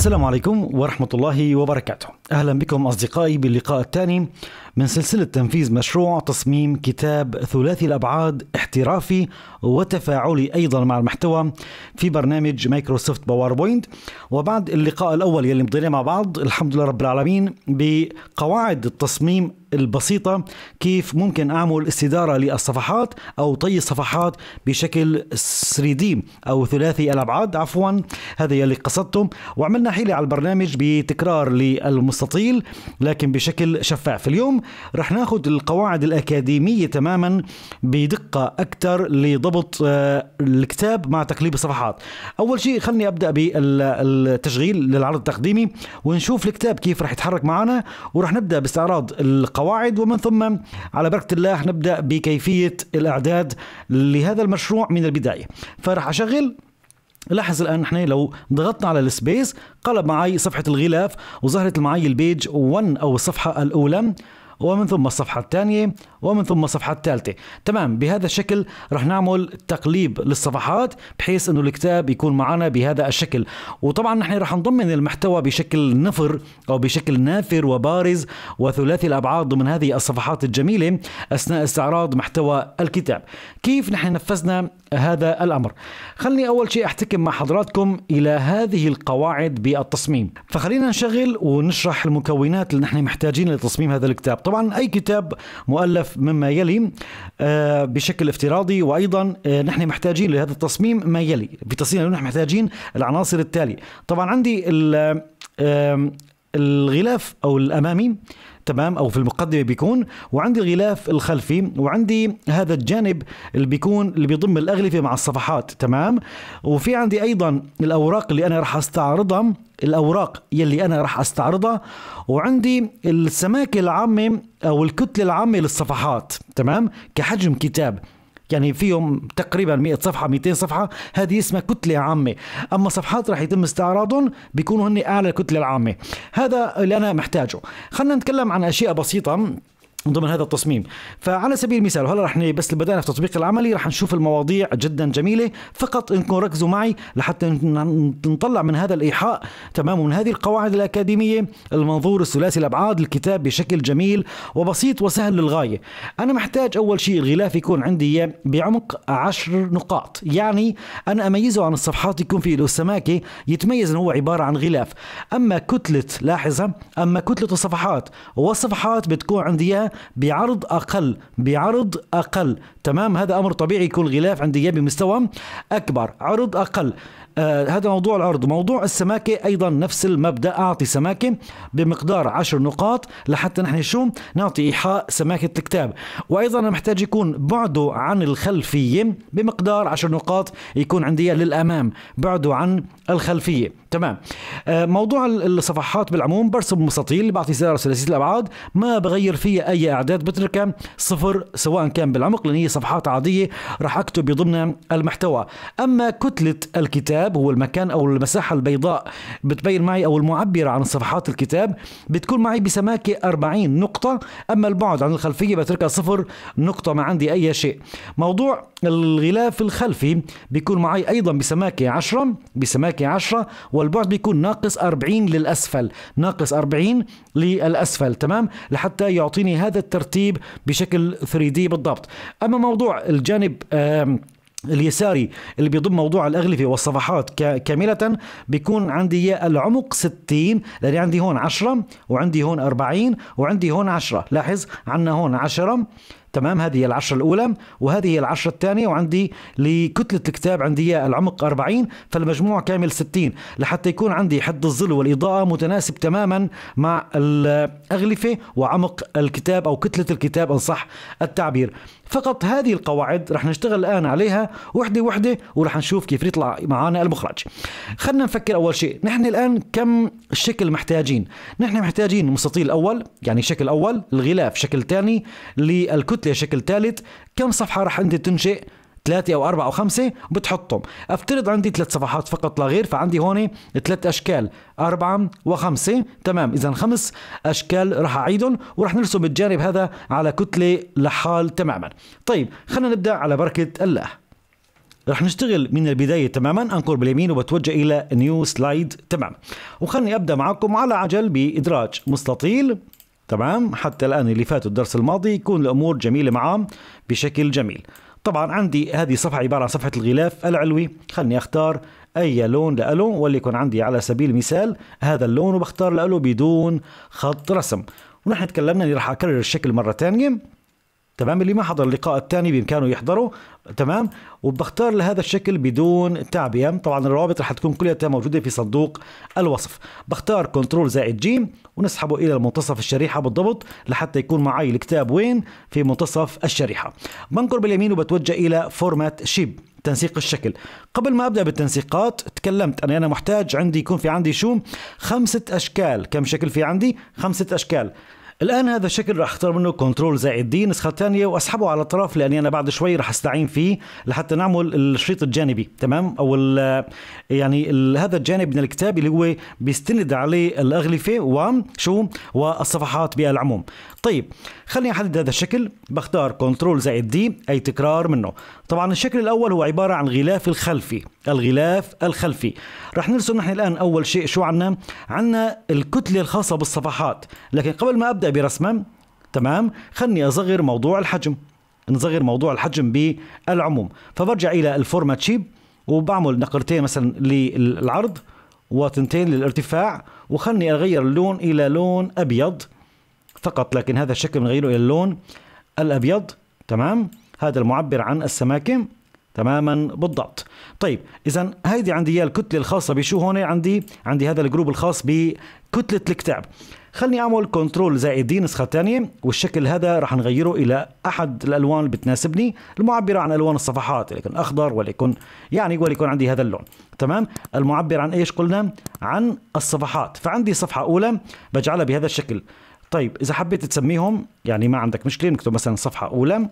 السلام عليكم ورحمة الله وبركاته أهلا بكم أصدقائي باللقاء الثاني من سلسلة تنفيذ مشروع تصميم كتاب ثلاثي الأبعاد احترافي وتفاعلي أيضا مع المحتوى في برنامج مايكروسوفت باوربوينت وبعد اللقاء الأول يلي مضينا مع بعض الحمد لله رب العالمين بقواعد التصميم البسيطة كيف ممكن أعمل استدارة للصفحات أو طي الصفحات بشكل 3 دي أو ثلاثي الأبعاد عفوا هذا يلي قصدته وعملنا حيلة على البرنامج بتكرار للمستطيل لكن بشكل شفاف اليوم رح ناخذ القواعد الأكاديمية تماما بدقة أكثر لضبط آه، الكتاب مع تقليب الصفحات أول شيء خلني أبدأ بالتشغيل للعرض التقديمي ونشوف الكتاب كيف رح يتحرك معنا ورح نبدأ باستعراض القواعد القواعد ومن ثم على بركة الله نبدأ بكيفية الإعداد لهذا المشروع من البداية فرح أشغل لاحظ الان نحن لو ضغطنا على السبيس قلب معي صفحه الغلاف وظهرت معي البيج 1 او الصفحه الاولى ومن ثم الصفحة الثانية ومن ثم الصفحة الثالثة تمام بهذا الشكل رح نعمل تقليب للصفحات بحيث انه الكتاب يكون معنا بهذا الشكل وطبعا نحن رح نضمن المحتوى بشكل نفر او بشكل نافر وبارز وثلاثي الابعاد ضمن هذه الصفحات الجميلة اثناء استعراض محتوى الكتاب كيف نحن نفذنا هذا الامر خلني اول شيء احتكم مع حضراتكم الى هذه القواعد بالتصميم فخلينا نشغل ونشرح المكونات اللي نحن محتاجين لتصميم هذا الكتاب طبعا أي كتاب مؤلف مما يلي آه، بشكل افتراضي وأيضا آه، نحن محتاجين لهذا التصميم ما يلي بتصميم نحن محتاجين العناصر التالية طبعا عندي الغلاف أو الأمامي تمام او في المقدمه بيكون وعندي الغلاف الخلفي وعندي هذا الجانب اللي بيكون اللي بيضم الاغلفه مع الصفحات تمام وفي عندي ايضا الاوراق اللي انا راح استعرضها الاوراق يلي انا راح استعرضها وعندي السماكه العامه او الكتله العامه للصفحات تمام كحجم كتاب يعني فيهم تقريبا 100 صفحه 200 صفحه هذه اسمها كتله عامه اما صفحات راح يتم استعراضهم بيكونوا هن اعلى الكتله العامه هذا اللي انا محتاجه خلينا نتكلم عن اشياء بسيطه ضمن هذا التصميم فعلى سبيل المثال وهلا رح بس بدأنا في التطبيق العملي رح نشوف المواضيع جدا جميلة فقط انكم ركزوا معي لحتى نطلع من هذا الإيحاء تمام ومن هذه القواعد الأكاديمية المنظور الثلاثي الأبعاد الكتاب بشكل جميل وبسيط وسهل للغاية أنا محتاج أول شيء الغلاف يكون عندي بعمق عشر نقاط يعني أنا أميزه عن الصفحات يكون في له السماكة يتميز أنه هو عبارة عن غلاف أما كتلة لاحظة أما كتلة الصفحات والصفحات بتكون عندي إياه بعرض أقل بعرض أقل تمام هذا أمر طبيعي يكون الغلاف عند ايجابي مستوى أكبر عرض أقل آه، هذا موضوع العرض موضوع السماكة أيضا نفس المبدأ أعطي سماكة بمقدار عشر نقاط لحتى نحن شو نعطي إيحاء سماكة الكتاب وأيضا محتاج يكون بعده عن الخلفية بمقدار عشر نقاط يكون عندي للأمام بعده عن الخلفية تمام آه، موضوع الصفحات بالعموم برسم مستطيل بعطي سيارة ثلاثية الأبعاد ما بغير فيها أي أعداد بتركها صفر سواء كان بالعمق لأن هي صفحات عادية راح أكتب ضمن المحتوى أما كتلة الكتاب الكتاب هو المكان أو المساحة البيضاء بتبين معي أو المعبرة عن صفحات الكتاب بتكون معي بسماكة 40 نقطة أما البعد عن الخلفية بتركها صفر نقطة ما عندي أي شيء موضوع الغلاف الخلفي بيكون معي أيضا بسماكة 10 بسماكة 10 والبعد بيكون ناقص 40 للأسفل ناقص 40 للأسفل تمام لحتى يعطيني هذا الترتيب بشكل 3D بالضبط أما موضوع الجانب آه اليساري اللي بيضم موضوع الأغلفة والصفحات كاملة بيكون عندي العمق 60 لأني عندي هون 10 وعندي هون 40 وعندي هون 10 لاحظ عندنا هون 10 تمام هذه هي العشرة الأولى وهذه هي العشرة الثانية وعندي لكتلة الكتاب عندي العمق 40 فالمجموع كامل 60 لحتى يكون عندي حد الظل والإضاءة متناسب تماما مع الأغلفة وعمق الكتاب أو كتلة الكتاب إن صح التعبير فقط هذه القواعد رح نشتغل الآن عليها وحدة وحدة ورح نشوف كيف يطلع معانا المخرج خلنا نفكر أول شيء نحن الآن كم شكل محتاجين نحن محتاجين مستطيل أول يعني شكل أول الغلاف شكل ثاني للكتلة كتله شكل ثالث كم صفحه راح انت تنشئ ثلاثة أو أربعة أو خمسة وبتحطهم أفترض عندي ثلاث صفحات فقط لا غير فعندي هون ثلاث أشكال أربعة وخمسة تمام إذا خمس أشكال رح أعيدهم ورح نرسم الجانب هذا على كتلة لحال تماما طيب خلينا نبدأ على بركة الله رح نشتغل من البداية تماما أنقر باليمين وبتوجه إلى نيو سلايد تمام وخلني أبدأ معكم على عجل بإدراج مستطيل تمام حتى الآن اللي فاتوا الدرس الماضي يكون الأمور جميلة معاه بشكل جميل طبعا عندي هذه صفحة عبارة عن صفحة الغلاف العلوي خلني أختار أي لون واللي يكون عندي على سبيل المثال هذا اللون وبختار لألو بدون خط رسم ونحن تكلمنا أني راح أكرر الشكل مرة ثانية تمام اللي ما حضر اللقاء الثاني بامكانه يحضره تمام وبختار لهذا الشكل بدون تعبئه طبعا الروابط رح تكون كلها موجوده في صندوق الوصف بختار كنترول زائد جيم ونسحبه الى منتصف الشريحه بالضبط لحتى يكون معي الكتاب وين في منتصف الشريحه بنقر باليمين وبتوجه الى فورمات شيب تنسيق الشكل قبل ما ابدا بالتنسيقات تكلمت انا انا محتاج عندي يكون في عندي شو خمسه اشكال كم شكل في عندي خمسه اشكال الآن هذا الشكل راح اختار منه كنترول زائد دي نسخة ثانية واسحبه على الأطراف لأني أنا بعد شوي راح استعين فيه لحتى نعمل الشريط الجانبي تمام أو ال يعني هذا الجانب من الكتاب اللي هو بيستند عليه الأغلفة وشو والصفحات بالعموم طيب خليني أحدد هذا الشكل بختار كنترول زائد دي أي تكرار منه طبعا الشكل الأول هو عبارة عن غلاف الخلفي الغلاف الخلفي راح نرسم نحن الآن أول شيء شو عنا عنا الكتلة الخاصة بالصفحات لكن قبل ما أبدأ ابدا برسمه تمام خلني اصغر موضوع الحجم نصغر موضوع الحجم بالعموم فبرجع الى الفورمات شيب وبعمل نقرتين مثلا للعرض وتنتين للارتفاع وخلني اغير اللون الى لون ابيض فقط لكن هذا الشكل بنغيره الى اللون الابيض تمام هذا المعبر عن السماكه تماما بالضبط طيب اذا هيدي عندي هي الكتله الخاصه بشو هون عندي عندي هذا الجروب الخاص بكتله الكتاب خلني اعمل كنترول زائد دي نسخه ثانيه والشكل هذا راح نغيره الى احد الالوان اللي بتناسبني المعبره عن الوان الصفحات وليكن اخضر وليكن يعني وليكن عندي هذا اللون تمام المعبر عن ايش قلنا عن الصفحات فعندي صفحه اولى بجعلها بهذا الشكل طيب اذا حبيت تسميهم يعني ما عندك مشكله نكتب مثلا صفحه اولى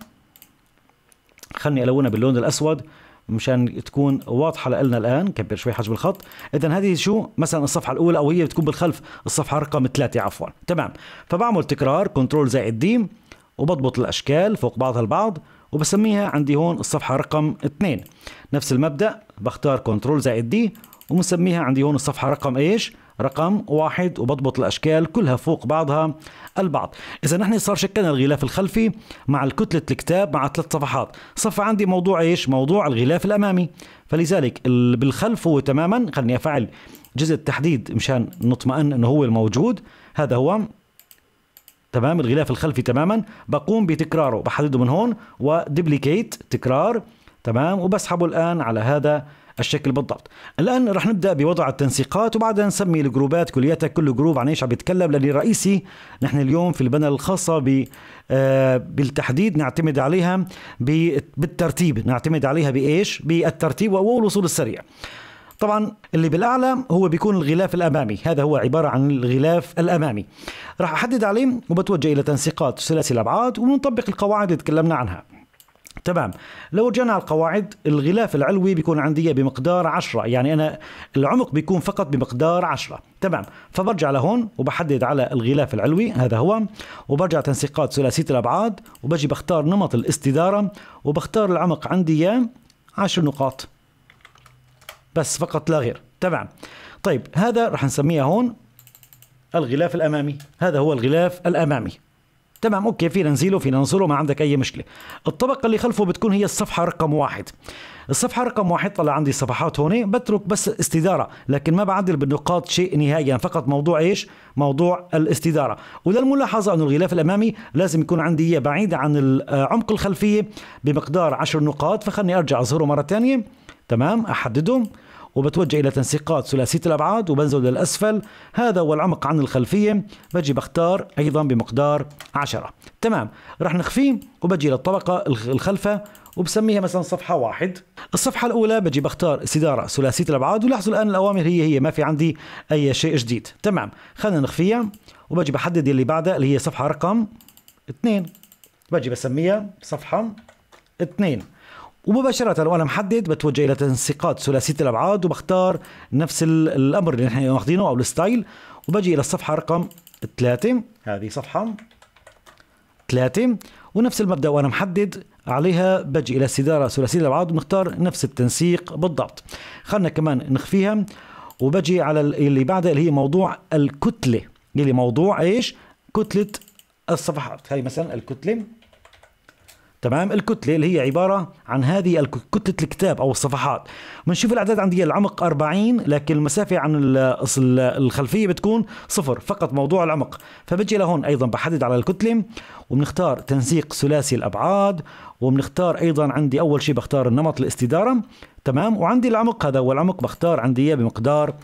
خلني الونها باللون الاسود مشان تكون واضحه لنا الان نكبر شوي حجم الخط اذا هذه شو مثلا الصفحه الاولى او هي بتكون بالخلف الصفحه رقم ثلاثة عفوا تمام فبعمل تكرار كنترول زائد دي وبضبط الاشكال فوق بعضها البعض وبسميها عندي هون الصفحه رقم اثنين نفس المبدا بختار كنترول زائد دي ومسميها عندي هون الصفحه رقم ايش رقم واحد وبضبط الأشكال كلها فوق بعضها البعض إذا نحن صار شكلنا الغلاف الخلفي مع الكتلة الكتاب مع ثلاث صفحات صفحة عندي موضوع إيش موضوع الغلاف الأمامي فلذلك بالخلف هو تماما خلني أفعل جزء التحديد مشان نطمئن أنه هو الموجود هذا هو تمام الغلاف الخلفي تماما بقوم بتكراره بحدده من هون ودبليكيت تكرار تمام وبسحبه الآن على هذا الشكل بالضبط الآن رح نبدأ بوضع التنسيقات وبعدها نسمي الجروبات كلياتها كل جروب عن ايش عم بيتكلم لأن رئيسي نحن اليوم في البنى الخاصة ب آه، بالتحديد نعتمد عليها بالترتيب نعتمد عليها بإيش بالترتيب والوصول السريع طبعا اللي بالاعلى هو بيكون الغلاف الامامي هذا هو عباره عن الغلاف الامامي راح احدد عليه وبتوجه الى تنسيقات ثلاثي الابعاد ونطبق القواعد اللي تكلمنا عنها تمام لو رجعنا على القواعد الغلاف العلوي بيكون عندي بمقدار 10 يعني انا العمق بيكون فقط بمقدار 10 تمام فبرجع لهون وبحدد على الغلاف العلوي هذا هو وبرجع تنسيقات ثلاثيه الابعاد وبجي بختار نمط الاستداره وبختار العمق عندي 10 نقاط بس فقط لا غير تمام طيب هذا رح نسميه هون الغلاف الامامي هذا هو الغلاف الامامي تمام اوكي فينا نزيله فينا ننصره ما عندك اي مشكله الطبقه اللي خلفه بتكون هي الصفحه رقم واحد الصفحه رقم واحد طلع عندي صفحات هون بترك بس استداره لكن ما بعدل بالنقاط شيء نهائيا فقط موضوع ايش موضوع الاستداره وللملاحظه انه الغلاف الامامي لازم يكون عندي اياه بعيد عن العمق الخلفيه بمقدار 10 نقاط فخلني ارجع اظهره مره ثانيه تمام احدده وبتوجه إلى تنسيقات ثلاثية الأبعاد وبنزل للأسفل هذا هو العمق عن الخلفية بجي بختار أيضا بمقدار 10 تمام رح نخفيه وبجي للطبقة الخلفة وبسميها مثلا صفحة واحد الصفحة الأولى بجي بختار استدارة ثلاثية الأبعاد ولاحظوا الآن الأوامر هي هي ما في عندي أي شيء جديد تمام خلينا نخفيها وبجي بحدد اللي بعدها اللي هي صفحة رقم اثنين بجي بسميها صفحة اثنين ومباشره وانا محدد بتوجه الى تنسيقات ثلاثيه الابعاد وبختار نفس الامر اللي نحن واخدينه او الستايل وبجي الى الصفحه رقم ثلاثة هذه صفحه ثلاثة ونفس المبدا وانا محدد عليها بجي الى استدارة ثلاثيه الابعاد ونختار نفس التنسيق بالضبط خلنا كمان نخفيها وبجي على اللي بعدها اللي هي موضوع الكتله اللي موضوع ايش كتله الصفحات هاي مثلا الكتله تمام الكتله اللي هي عباره عن هذه كتله الكتاب او الصفحات بنشوف الاعداد عندي العمق 40 لكن المسافه عن الخلفيه بتكون صفر فقط موضوع العمق فبجي لهون ايضا بحدد على الكتله وبنختار تنسيق ثلاثي الابعاد وبنختار ايضا عندي اول شيء بختار النمط الاستداره تمام وعندي العمق هذا هو العمق بختار عندي اياه بمقدار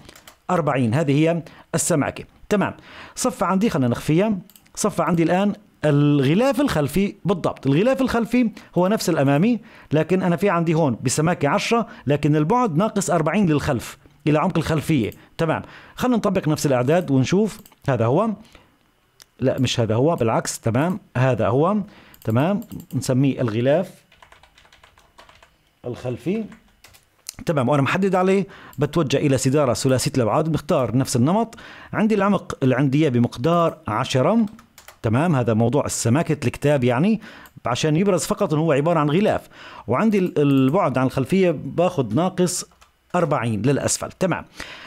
40 هذه هي السماكه تمام صفى عندي خلينا نخفيها صفى عندي الان الغلاف الخلفي بالضبط الغلاف الخلفي هو نفس الأمامي لكن أنا في عندي هون بسماكة 10 لكن البعد ناقص 40 للخلف إلى عمق الخلفية تمام خلينا نطبق نفس الأعداد ونشوف هذا هو لا مش هذا هو بالعكس تمام هذا هو تمام نسميه الغلاف الخلفي تمام وانا محدد عليه بتوجه الى سداره ثلاثيه الابعاد بختار نفس النمط عندي العمق اللي عندي اياه بمقدار 10 تمام هذا موضوع السماكة الكتاب يعني عشان يبرز فقط انه هو عبارة عن غلاف وعندي البعد عن الخلفية باخذ ناقص 40 للأسفل تمام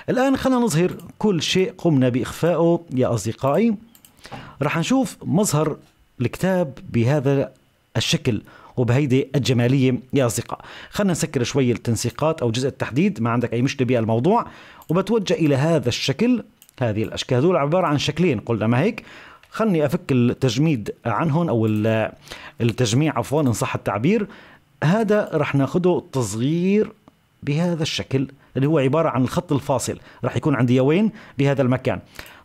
الآن خلينا نظهر كل شيء قمنا بإخفائه يا أصدقائي رح نشوف مظهر الكتاب بهذا الشكل وبهيدي الجمالية يا أصدقاء خلنا نسكر شوي التنسيقات أو جزء التحديد ما عندك أي مشكلة بالموضوع وبتوجه إلى هذا الشكل هذه الأشكال هذول عبارة عن شكلين قلنا ما هيك خلني افك التجميد عنهم او التجميع عفوا ان صح التعبير هذا رح ناخده تصغير بهذا الشكل اللي هو عبارة عن الخط الفاصل رح يكون عندي يوين بهذا المكان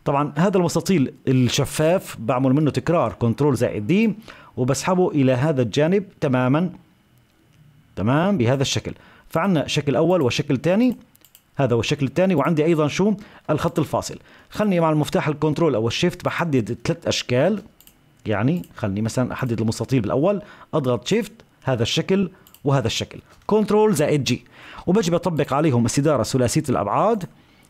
طبعا هذا المستطيل الشفاف بعمل منه تكرار كنترول زائد دي وبسحبه إلى هذا الجانب تماما تمام بهذا الشكل فعنا شكل أول وشكل ثاني هذا هو الشكل الثاني وعندي ايضا شو الخط الفاصل خلني مع المفتاح الكنترول او الشيفت بحدد ثلاث اشكال يعني خلني مثلا احدد المستطيل بالاول اضغط شيفت هذا الشكل وهذا الشكل كنترول زائد جي وبجي بطبق عليهم استدارة ثلاثية الأبعاد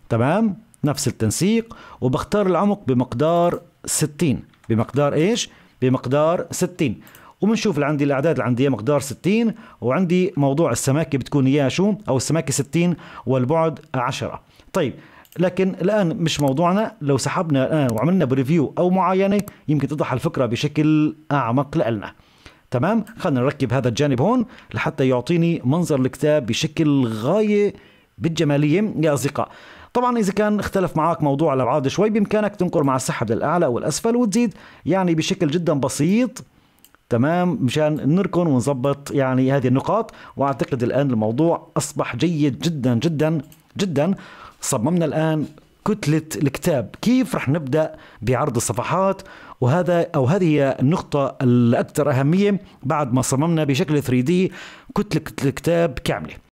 تمام نفس التنسيق وبختار العمق بمقدار 60 بمقدار إيش بمقدار 60 وبنشوف اللي عندي الاعداد اللي عندي مقدار 60 وعندي موضوع السماكه بتكون اياها شو او السماكه 60 والبعد 10 طيب لكن الان مش موضوعنا لو سحبنا الان وعملنا بريفيو او معاينه يمكن تضح الفكره بشكل اعمق لنا تمام خلينا نركب هذا الجانب هون لحتى يعطيني منظر الكتاب بشكل غايه بالجماليه يا اصدقاء طبعا اذا كان اختلف معك موضوع الابعاد شوي بامكانك تنقر مع السحب للاعلى والاسفل وتزيد يعني بشكل جدا بسيط تمام مشان نركن ونظبط يعني هذه النقاط واعتقد الان الموضوع اصبح جيد جدا جدا جدا صممنا الان كتلة الكتاب كيف رح نبدأ بعرض الصفحات وهذا أو هذه هي النقطة الأكثر أهمية بعد ما صممنا بشكل 3D كتلة الكتاب كاملة